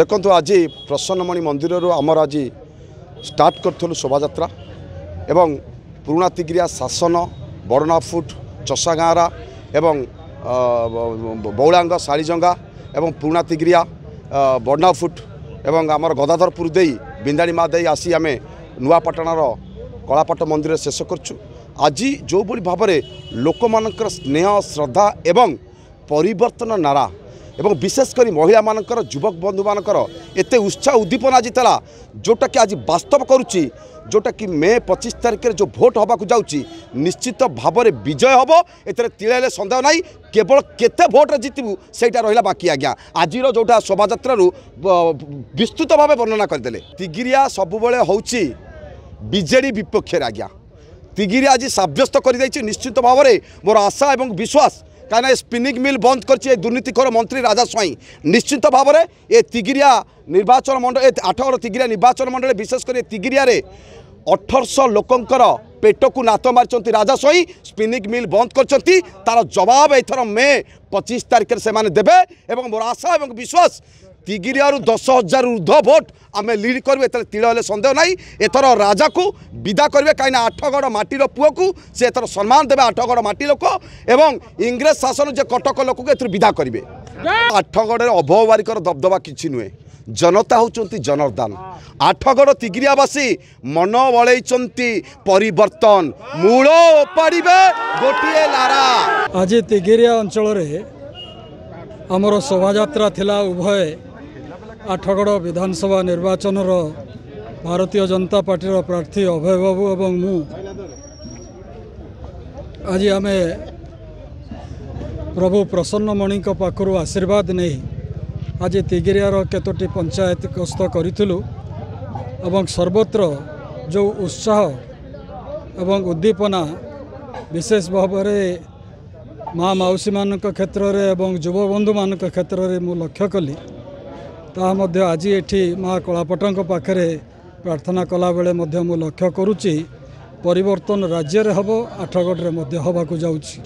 ଦେଖନ୍ତୁ ଆଜି ପ୍ରସନ୍ନମଣି ମନ୍ଦିରରୁ ଆମର ଆଜି ଷ୍ଟାର୍ଟ କରିଥିଲୁ ଶୋଭାଯାତ୍ରା ଏବଂ ପୁରୁଣା ତିଗିରିଆ ଶାସନ ବରଣାଫୁଟ ଚଷା ଗାଁରା ଏବଂ ବଉଳାଙ୍ଗ ଶାଳିଜଙ୍ଗା ଏବଂ ପୁରୁଣା ତିଗିରିଆ ବର୍ଣ୍ଣାଫୁଟ ଏବଂ ଆମର ଗଦାଧରପୁର ଦେଇ ବିନ୍ଦାଳୀ ମା ଦେଇ ଆସି ଆମେ ନୂଆପାଟଣାର କଳାପାଟ ମନ୍ଦିରରେ ଶେଷ କରୁଛୁ ଆଜି ଯେଉଁଭଳି ଭାବରେ ଲୋକମାନଙ୍କର ସ୍ନେହ ଶ୍ରଦ୍ଧା ଏବଂ ପରିବର୍ତ୍ତନ ନାରା এবং বিশেষ করে মহিলা মহিলামানকর যুবক বন্ধু বন্ধুমানকর এতে উৎসাহ উদ্দীপনা আজ যেটা কি আজ বাস্তব করুচি যেটা কি মে পঁচিশ তারিখের যে ভোট হওয়া যাচ্ছি নিশ্চিত ভাবে বিজয় হব এতে তিলাইলে সন্দেহ নাই কেবল কেতে ভোট জিতবু সেইটা রহিলা বাকি আজ্ঞা আজির যেটা শোভাযাত্রার বিস্তৃত ভাবে বর্ণনা করেদে তিগিরিয়া সবুলে হচ্ছে বিজেডি বিপক্ষের আজ্ঞা তিগিরিয়া আজ সাব্যস্ত করে নিশ্চিত ভাবে মোর আশা এবং বিশ্বাস କାହିଁକିନା ଏ ସ୍ପିନିଂ ମିଲ୍ ବନ୍ଦ କରିଛି ଏ ଦୁର୍ନୀତିଖୋର ମନ୍ତ୍ରୀ ରାଜା ସ୍ୱାଇଁ ନିଶ୍ଚିତ ଭାବରେ ଏ ତିଗିରିଆ ନିର୍ବାଚନ ମଣ୍ଡଳ ଏ ଆଠଗଡ଼ ତିଗିରିଆ ନିର୍ବାଚନ ମଣ୍ଡଳୀ ବିଶେଷ କରି ଏ ତିଗିରିଆରେ ଅଠରଶହ ଲୋକଙ୍କର ପେଟକୁ ନାତ ମାରିଛନ୍ତି ରାଜା ସ୍ୱାଇଁ ସ୍ପିନିଂ ମିଲ୍ ବନ୍ଦ କରିଛନ୍ତି ତା'ର ଜବାବ ଏଥର ମେ ପଚିଶ ତାରିଖରେ ସେମାନେ ଦେବେ ଏବଂ ମୋର ଆଶା ଏବଂ ବିଶ୍ୱାସ ତିଗିରିଆରୁ ଦଶ ହଜାରରୁ ଉର୍ଦ୍ଧ୍ୱ ଭୋଟ୍ ଆମେ ଲିଡ୍ କରିବୁ ଏଥିରେ ତିଳ ହେଲେ ସନ୍ଦେହ ନାହିଁ ଏଥର ରାଜାକୁ ବିଦା କରିବେ କାହିଁକିନା ଆଠଗଡ଼ ମାଟିର ପୁଅକୁ ସେ ଏଥର ସମ୍ମାନ ଦେବେ ଆଠଗଡ଼ ମାଟି ଲୋକ ଏବଂ ଇଂରେଜ ଶାସନ ଯେ କଟକ ଲୋକକୁ ଏଥିରୁ ବିଦା କରିବେ ଆଠଗଡ଼ରେ ଅଭୟବାରିକର ଦବଦବା କିଛି ନୁହେଁ ଜନତା ହେଉଛନ୍ତି ଜନର୍ଦାନ ଆଠଗଡ଼ ତିଗିରିଆବାସୀ ମନ ବଳେଇଛନ୍ତି ପରିବର୍ତ୍ତନ ମୂଳ ଓପାଡ଼ିବେ ଗୋଟିଏ ନାରା ଆଜି ତିଗିରିଆ ଅଞ୍ଚଳରେ ଆମର ଶୋଭାଯାତ୍ରା ଥିଲା ଉଭୟ ଆଠଗଡ଼ ବିଧାନସଭା ନିର୍ବାଚନର ଭାରତୀୟ ଜନତା ପାର୍ଟିର ପ୍ରାର୍ଥୀ ଅଭୟ ବାବୁ ଏବଂ ମୁଁ ଆଜି ଆମେ ପ୍ରଭୁ ପ୍ରସନ୍ନମଣିଙ୍କ ପାଖରୁ ଆଶୀର୍ବାଦ ନେଇ ଆଜି ତିଗିରିଆର କେତୋଟି ପଞ୍ଚାୟତ ଗସ୍ତ କରିଥିଲୁ ଏବଂ ସର୍ବତ୍ର ଯେଉଁ ଉତ୍ସାହ ଏବଂ ଉଦ୍ଦୀପନା ବିଶେଷ ଭାବରେ ମା' ମାଉସୀମାନଙ୍କ କ୍ଷେତ୍ରରେ ଏବଂ ଯୁବବନ୍ଧୁମାନଙ୍କ କ୍ଷେତ୍ରରେ ମୁଁ ଲକ୍ଷ୍ୟ କଲି आज ये माँ कलापट पाखे प्रार्थना कला बेले मु लक्ष्य करुच्ची ଲକ୍ଷ୍ୟ परिवर्तन राज्य रे हबो आठगढ़ रे मध्य हवा को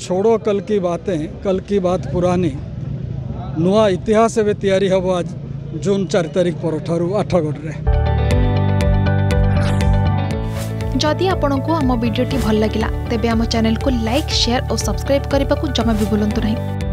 छोड़ो कल की बातें कल की बात पुरानी नुआ इतिहास एवं तैयारी हबो आज जून चार तारिख पर आठगढ़ जदि आपण को आम भिडी भल लगा तेब आम चेल को लाइक सेयार और सब्सक्राइब करने को जमा भी बुलां नहीं